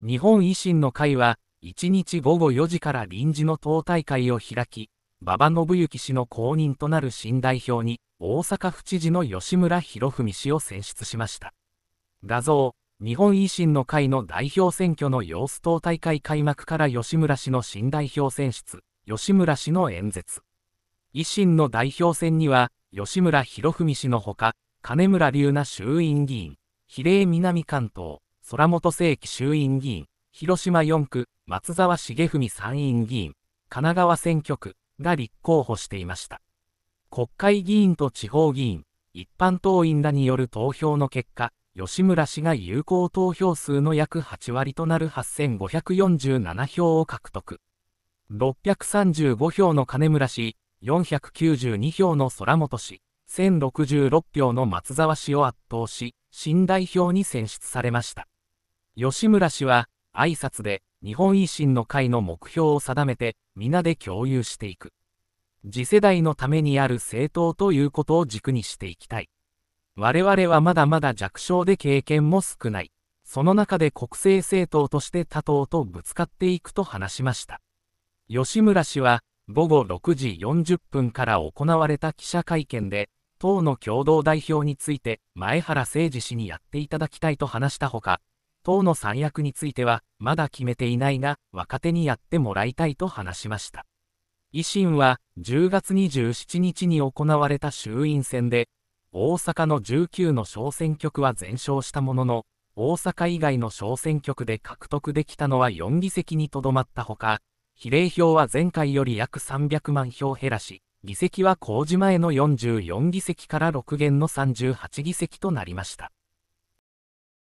日本維新の会は、1日午後4時から臨時の党大会を開き、馬場伸幸氏の後任となる新代表に、大阪府知事の吉村博文氏を選出しました。画像、日本維新の会の代表選挙の様子党大会開幕から吉村氏の新代表選出、吉村氏の演説。維新の代表選には、吉村博文氏のほか、金村龍奈衆院議員、比例南関東、空本正規衆院議員、広島4区、松沢茂文参院議員、神奈川選挙区が立候補していました。国会議員と地方議員、一般党員らによる投票の結果、吉村氏が有効投票数の約8割となる8547票を獲得。635票の金村氏、492票の空本氏、1066票の松沢氏を圧倒し、新代表に選出されました。吉村氏は、挨拶で、日本維新の会の目標を定めて、皆で共有していく。次世代のためにある政党ということを軸にしていきたい。我々はまだまだ弱小で経験も少ない。その中で国政政党として他党とぶつかっていくと話しました。吉村氏は、午後6時40分から行われた記者会見で、党の共同代表について前原誠二氏にやっていただきたいと話したほか、党の三役については、まだ決めていないが、若手にやってもらいたいと話しました。維新は、10月27日に行われた衆院選で、大阪の19の小選挙区は全勝したものの、大阪以外の小選挙区で獲得できたのは4議席にとどまったほか、比例票は前回より約300万票減らし、議席は公示前の44議席から6減の38議席となりました。